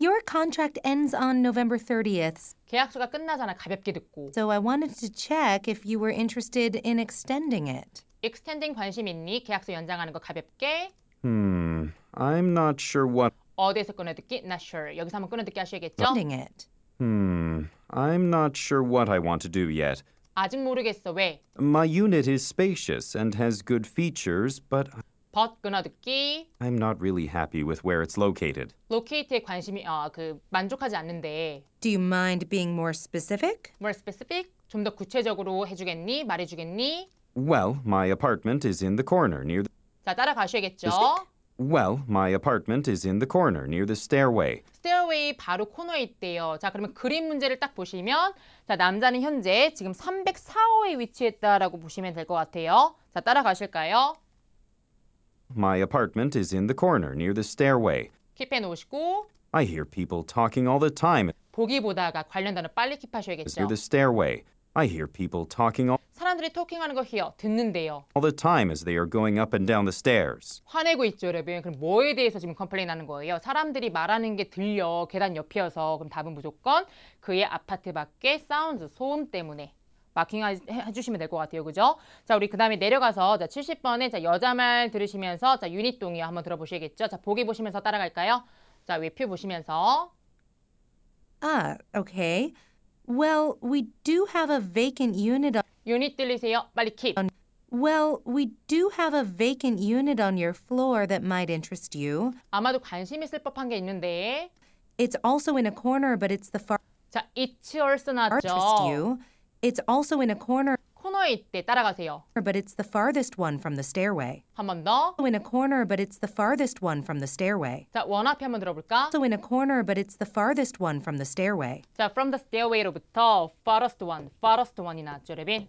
Your contract ends on November 30th. 계약서가 끝나잖아. 가볍게 듣고. So I wanted to check if you were interested in extending it. extending 관심 있니? 계약서 연장하는 거 가볍게. Hmm. I'm not sure what 어디에서 Not sure. 여기서 한번 하셔야겠죠? Ending it. Hmm. I'm not sure what I want to do yet. 아직 모르겠어. 왜? My unit is spacious and has good features, but but 끊어듣기. I'm not really happy with where it's located. locate에 관심이 어, 그 만족하지 않는데. Do you mind being more specific? More specific? 좀 더 구체적으로 해주겠니? 말해주겠니? Well, my apartment is in the corner near. The... 자 따라가셔야겠죠. Well, my apartment is in the corner near the stairway. 스테어웨이 바로 코너에 있대요. 자, 그러면 그림 문제를 딱 보시면 자, 남자는 현재 지금 304호에 위치했다라고 보시면 될 것 같아요. 자, 따라가실까요? My apartment is in the corner near the stairway. 킵해 놓으시고 I hear people talking all the time. 보기 보다가 관련 단어 빨리 킵하셔야겠죠. near the stairway. I hear people talking all 사람들이 토킹하는 거 hear 듣는데요. All the time as they are going up and down the stairs. 화내고 있죠, 레빈. 그럼 뭐에 대해서 지금 컴플레인하는 거예요? 사람들이 말하는 게 들려 계단 옆이어서 그럼 답은 무조건 그의 아파트 밖에 사운드 소음 때문에. 마킹 해주시면 될 것 같아요. 그죠? 자, 우리 그 다음에 내려가서 자, 70번에 자, 여자 말 들으시면서 자, 유닛 동요 한번 들어보시겠죠? 자, 보기 보시면서 따라갈까요? 자, 외표 보시면서 Ah, okay. Well, we do have a vacant unit 유닛 들리세요. 빨리 킵. Well, we do have a vacant unit on your floor that might interest you. 아마도 관심 있을 법한 게 있는데. It's also in a corner, but it's the far. 자, it's yours interest you. It's also in a corner. 코너에 있대. 따라가세요. But it's the farthest one from the stairway. 한번 더. So in a corner, but it's the farthest one from the stairway. 자, 원 원앞에 한번 들어볼까? So in a corner, but it's the farthest one from the stairway. 자, from the stairway로부터 farthest one, farthest one이 나왔죠, 레빈.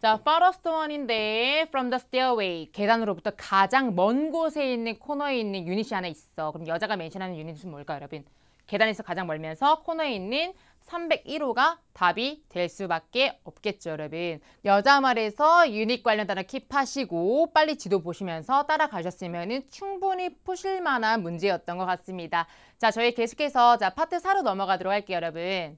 자, f a r t s t one인데 from the stairway 계단으로부터 가장 먼 곳에 있는 코너에 있는 유닛이 하나 있어. 그럼 여자가 멘션하는 유닛은 뭘까 여러분? 계단에서 가장 멀면서 코너에 있는 301호가 답이 될 수밖에 없겠죠, 여러분. 여자 말에서 유닛 관련 단어 킵하시고 빨리 지도 보시면서 따라가셨으면 충분히 푸실 만한 문제였던 것 같습니다. 자, 저희 계속해서 자 파트 4로 넘어가도록 할게요, 여러분.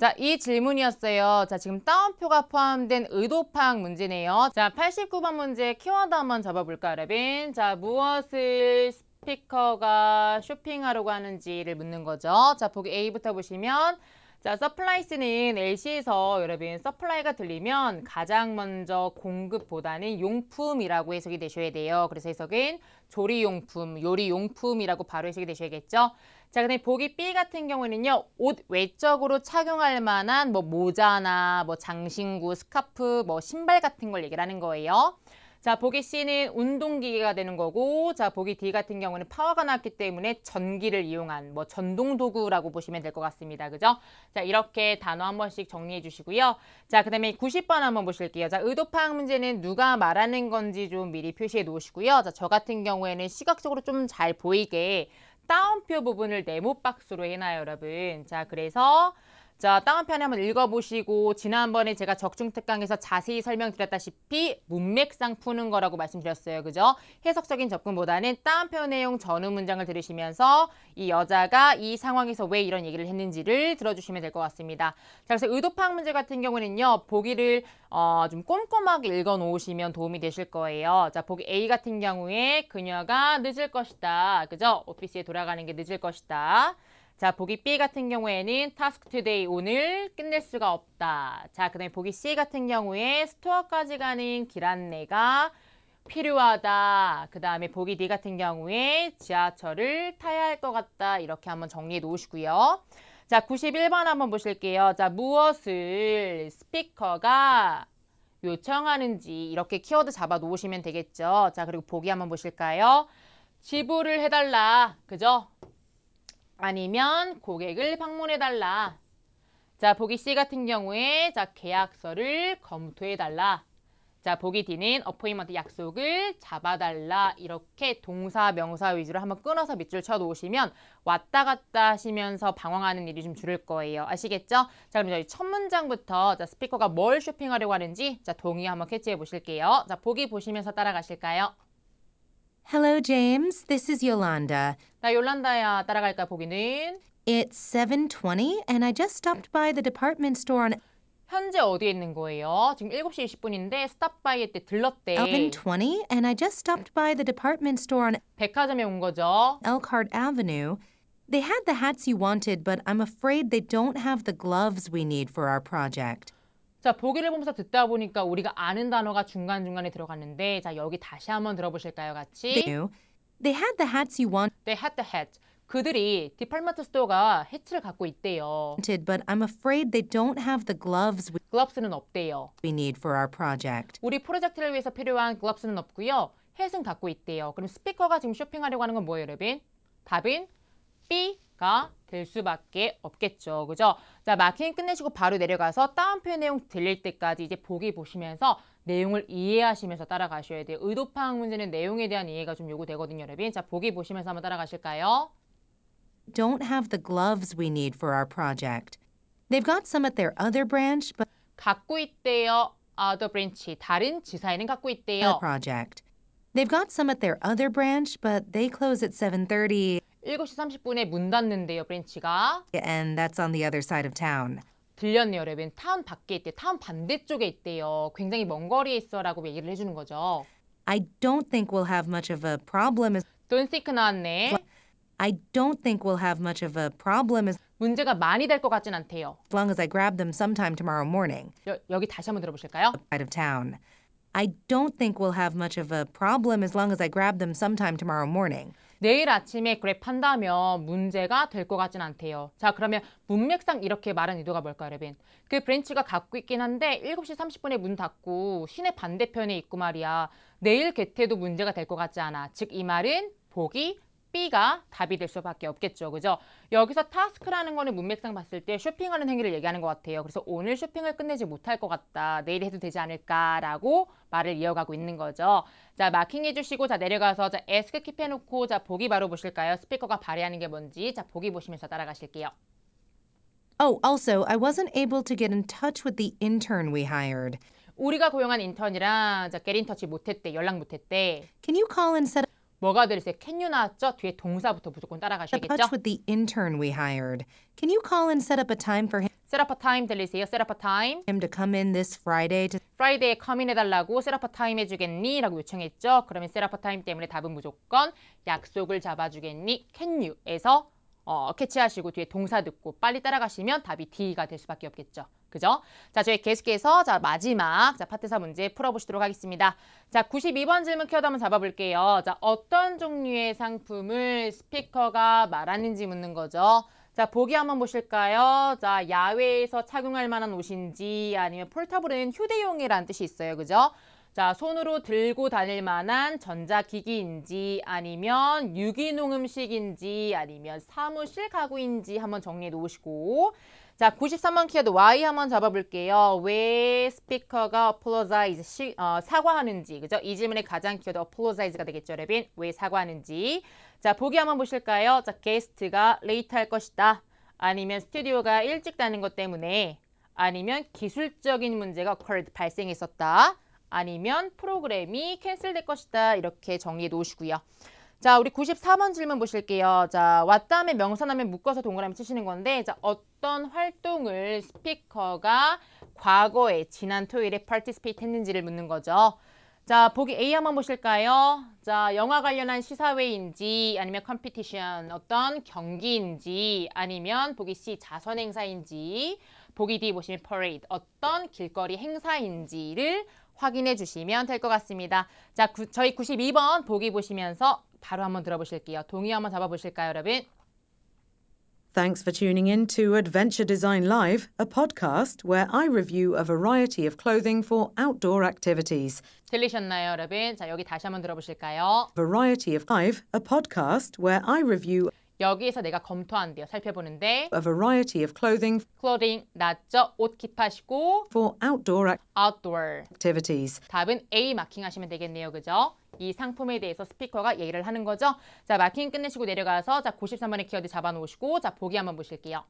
자, 이 질문이었어요. 자, 지금 따옴표가 포함된 의도파악 문제네요. 자, 89번 문제 키워드 한번 잡아볼까요, 여러분? 자, 무엇을 스피커가 쇼핑하려고 하는지를 묻는 거죠. 자, 보기 A부터 보시면 자, 서플라이스는 LC에서 여러분 서플라이가 들리면 가장 먼저 공급보다는 용품이라고 해석이 되셔야 돼요. 그래서 해석은 조리용품, 요리용품이라고 바로 해석이 되셔야겠죠. 자, 그다음에 보기 B 같은 경우에는요. 옷 외적으로 착용할 만한 뭐 모자나 뭐 장신구, 스카프, 뭐 신발 같은 걸 얘기를 하는 거예요. 자, 보기 C는 운동기계가 되는 거고 자, 보기 D 같은 경우는 파워가 났기 때문에 전기를 이용한 뭐 전동 도구라고 보시면 될 것 같습니다. 그죠? 자, 이렇게 단어 한 번씩 정리해 주시고요. 자, 그다음에 90번 한번 보실게요. 자, 의도 파악 문제는 누가 말하는 건지 좀 미리 표시해 놓으시고요. 자, 저 같은 경우에는 시각적으로 좀 잘 보이게 따옴표 부분을 네모 박스로 해놔요, 여러분. 자, 그래서 자, 다음 편에 한번 읽어보시고 지난번에 제가 적중특강에서 자세히 설명드렸다시피 문맥상 푸는 거라고 말씀드렸어요. 그죠? 해석적인 접근보다는 다음 편 내용 전후 문장을 들으시면서 이 여자가 이 상황에서 왜 이런 얘기를 했는지를 들어주시면 될 것 같습니다. 자, 그래서 의도파악 문제 같은 경우는요. 보기를 어, 좀 꼼꼼하게 읽어놓으시면 도움이 되실 거예요. 자, 보기 A 같은 경우에 그녀가 늦을 것이다. 그죠? 오피스에 돌아가는 게 늦을 것이다. 자, 보기 B 같은 경우에는 task today 오늘 끝낼 수가 없다. 자, 그다음에 보기 C 같은 경우에 스토어까지 가는 길 안내가 필요하다. 그다음에 보기 D 같은 경우에 지하철을 타야 할 것 같다. 이렇게 한번 정리해 놓으시고요. 자, 91번 한번 보실게요. 자, 무엇을 스피커가 요청하는지 이렇게 키워드 잡아 놓으시면 되겠죠. 자, 그리고 보기 한번 보실까요? 지불을 해달라. 그죠? 아니면 고객을 방문해달라. 자, 보기 C 같은 경우에 자 계약서를 검토해달라. 자, 보기 D는 어포인먼트 약속을 잡아달라. 이렇게 동사, 명사 위주로 한번 끊어서 밑줄 쳐놓으시면 왔다 갔다 하시면서 방황하는 일이 좀 줄을 거예요. 아시겠죠? 자, 그럼 저희 첫 문장부터 자, 스피커가 뭘 쇼핑하려고 하는지 자, 동의 한번 캐치해 보실게요. 자, 보기 보시면서 따라가실까요? Hello, James. This is Yolanda. 나 요란다야. 따라갈까 보기는? It's 7:20 and I just stopped by the department store on 현재 어디에 있는 거예요? 지금 7시 20분인데 스탑바이에 때 들렀대. 7:20, and I just stopped by the department store on 백화점에 온 거죠. Elkhart Avenue. They had the hats you wanted, but I'm afraid they don't have the gloves we need for our project. 자, 보기를 보면서 듣다 보니까 우리가 아는 단어가 중간중간에 들어갔는데 자, 여기 다시 한번 들어보실까요? 같이. They, h a d the hats you want. They had the hats. 그들이 디팔마트 스토어가 해츠를 갖고 있대요. But I'm afraid they don't have the gloves. 글럽스는 없대요. We need for our project. 우리 프로젝트를 위해서 필요한 글럽스는 없고요. 햇은 갖고 있대요. 그럼 스피커가 지금 쇼핑하려고 하는 건 뭐예요, 여러분? 답은 B가 될 수밖에 없겠죠. 그죠? 자, 마킹 끝내시고 바로 내려가서 다운표 내용 들릴 때까지 이제 보기 보시면서 내용을 이해하시면서 따라가셔야 돼요. 의도 파악 문제는 내용에 대한 이해가 좀 요구되거든요, 여러분. 자, 보기 보시면서 한번 따라가실까요? Don't have the gloves we need for our project. They've got some at their other branch, but 갖고 있대요. other branch 다른 지사에는 갖고 있대요. project. They've got some at their other branch, but they close at 7:30. 7시 30분에 문 닫는데요, 브랜치가. And that's on the other side of town. 들렸네요, 랩은. 타운 밖에 있대, 타운 반대쪽에 있대요. 굉장히 먼 거리에 있어라고 얘기를 해주는 거죠. I don't think we'll have much of a problem. Don't think 나왔네. I don't think we'll have much of a problem. 문제가 많이 될 것 같진 않대요. As long as I grab them sometime tomorrow morning. 여, 여기 다시 한번 들어보실까요? Out of town. I don't think we'll have much of a problem as long as I grab them sometime tomorrow morning. 내일 아침에 그랩한다면 문제가 될 것 같진 않대요. 자 그러면 문맥상 이렇게 말한 의도가 뭘까요, 레빈? 그 브랜치가 갖고 있긴 한데 7시 30분에 문 닫고 시내 반대편에 있고 말이야. 내일 개태도 문제가 될 것 같지 않아. 즉 이 말은 보기 B가 답이 될 수밖에 없겠죠. 그죠? 여기서 타스크라는 거는 문맥상 봤을 때 쇼핑하는 행위를 얘기하는 것 같아요. 그래서 오늘 쇼핑을 끝내지 못할 것 같다. 내일 해도 되지 않을까라고 말을 이어가고 있는 거죠. 자, 마킹해 주시고 자 내려가서 자 에스크 킵해 놓고 자 보기 바로 보실까요? 스피커가 발휘하는 게 뭔지 자 보기 보시면서 따라가실게요. Oh, also, I wasn't able to get in touch with the intern we hired. 우리가 고용한 인턴이랑 자, get in touch 못했대. 연락 못했대. Can you call and set up 뭐가 들으세요? can you 나왔죠? 뒤에 동사부터 무조건 따라가셔야겠죠? Touch with the intern we hired. Can you call and set up a time for him? set up a time 들리세요? set up a time. him to come in this Friday. To... Friday에 come in 해달라고 set up a time 해주겠니? 라고 요청했죠. 그러면 set up a time 때문에 답은 무조건 약속을 잡아주겠니? can you에서 어, 캐치하시고 뒤에 동사 듣고 빨리 따라가시면 답이 D가 될 수밖에 없겠죠. 그죠? 자, 저희 계속해서 자 마지막 자 파트 사 문제 풀어보시도록 하겠습니다. 자, 92번 질문 키워드 한번 잡아볼게요. 자, 어떤 종류의 상품을 스피커가 말하는지 묻는 거죠. 자, 보기 한번 보실까요? 자, 야외에서 착용할 만한 옷인지 아니면 폴더블은 휴대용이라는 뜻이 있어요. 그죠? 자, 손으로 들고 다닐 만한 전자기기인지 아니면 유기농 음식인지 아니면 사무실 가구인지 한번 정리해 놓으시고 자, 93번 키워드 Y 한번 잡아볼게요. 왜 스피커가 어플로자이즈 시, 어, 사과하는지 그죠? 이 질문의 가장 키워드 어플로자이즈가 되겠죠, 레빈? 왜 사과하는지 자, 보기 한번 보실까요? 자, 게스트가 레이트할 것이다. 아니면 스튜디오가 일찍 닫는 것 때문에 아니면 기술적인 문제가 발생했었다. 아니면 프로그램이 캔슬될 것이다. 이렇게 정리해 놓으시고요. 자, 우리 94번 질문 보실게요. 자, 왔다음에 명사나면 묶어서 동그라미 치시는 건데 자, 어떤 활동을 스피커가 과거에 지난 토요일에 p a r t 파티 p 페이트 했는지를 묻는 거죠. 자, 보기 A 한번 보실까요? 자, 영화 관련한 시사회인지 아니면 컴피티션 어떤 경기인지 아니면 보기 C 자선 행사인지 보기 D 보시면 퍼레이드 어떤 길거리 행사인지를 확인해 주시면 될 것 같습니다. 자, 구, 저희 92번 보기 보시면서 바로 한번 들어보실게요. 동의 한번 잡아보실까요, 여러분? Thanks for tuning in to Adventure Design Live, a podcast where I review a variety of clothing for outdoor activities. 들리셨나요, 여러분? 자, 여기 다시 한번 들어보실까요? Variety of Live, a podcast where I review 여기에서 내가 검토한대요. 살펴보는데 a variety of clothing clothing 낮죠. 옷 킵하시고 for outdoor outdoor activities 답은 A 마킹하시면 되겠네요. 그죠? 이 상품에 대해서 스피커가 얘기를 하는 거죠. 자, 마킹 끝내시고 내려가서 자, 93번의 키워드 잡아 놓으시고 자, 보기 한번 보실게요.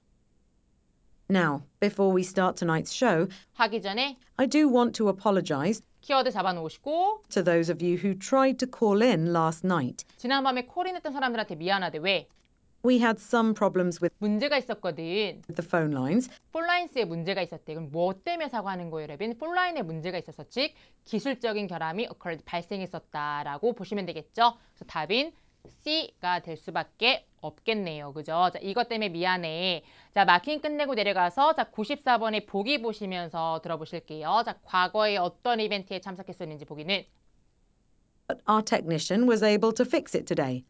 Now, before we start tonight's show, 하기 전에 I do want to apologize 키워드 잡아 놓으시고 to those of you who tried to call in last night. 지난밤에 콜인했던 사람들한테 미안하대. 왜? We had some problems with 문제가 있었거든. the phone lines. 폴라인스에 문제가 있었대. 그럼 뭐 때문에 사과하는 거예요, 레빈? 폴라인에 문제가 있어서 즉 기술적인 결함이 occurred, 발생했었다라고 보시면 되겠죠. 그래서 답인 C가 될 수밖에 없겠네요. 그죠? 자, 이것 때문에 미안해. 자, 마킹 끝내고 내려가서 자, 94번의 보기 보시면서 들어보실게요. 자, 과거에 어떤 이벤트에 참석했었는지 보기는 But our technician was able to fix it today.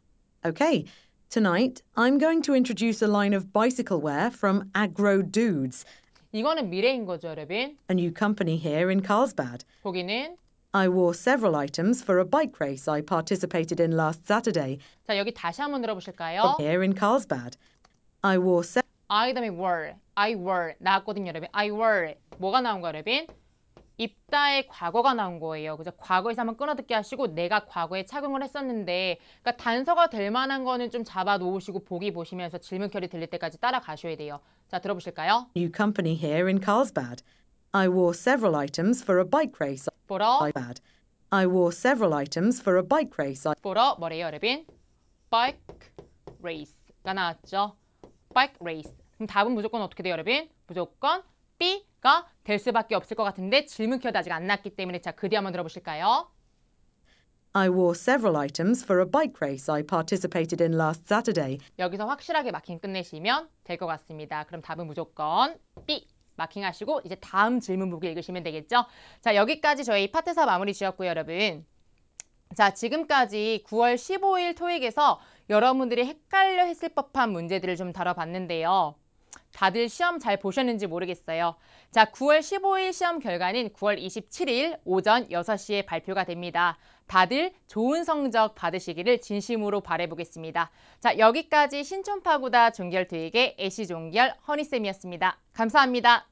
Okay. Tonight, I'm going to introduce a line of bicycle wear from Agro Dudes. 이거는 미래인 거죠, 여러분. A new company here in Carlsbad. 거기는 I wore several items for a bike race I participated in last Saturday. 자, 여기 다시 한번 들어보실까요? Here in Carlsbad. I wore I 다음에 wore. I wore 나왔거든요, 여러분. I wore. 뭐가 나온 거예요, 여러분? 입다의 과거가 나온 거예요. 그래서 과거에서 한번 끊어듣게 하시고 내가 과거에 착용을 했었는데 그러니까 단서가 될 만한 거는 좀 잡아 놓으시고 보기 보시면서 질문결이 들릴 때까지 따라가셔야 돼요. 자, 들어보실까요? New company here in Carlsbad. I wore several items for a bike race. 보러 I wore several items for a bike race. 보러 뭐래요, 여러분? Bike race가 나왔죠. Bike race. 그럼 답은 무조건 어떻게 돼요, 여러분? 무조건 B 그러니까 될 수밖에 없을 것 같은데 질문 키워드 아직 안 났기 때문에 자그리 한번 들어보실까요? I wore several items for a bike race I participated in last Saturday. 여기서 확실하게 마킹 끝내시면 될 것 같습니다. 그럼 답은 무조건 B. 마킹하시고 이제 다음 질문 보기 읽으시면 되겠죠. 자 여기까지 저희 파트 4 마무리 지었고요 여러분. 자 지금까지 9월 15일 토익에서 여러분들이 헷갈려 했을 법한 문제들을 좀 다뤄봤는데요. 다들 시험 잘 보셨는지 모르겠어요. 자, 9월 15일 시험 결과는 9월 27일 오전 6시에 발표가 됩니다. 다들 좋은 성적 받으시기를 진심으로 바라보겠습니다 자, 여기까지 신촌파고다 종결되게 애시종결 허니쌤이었습니다. 감사합니다.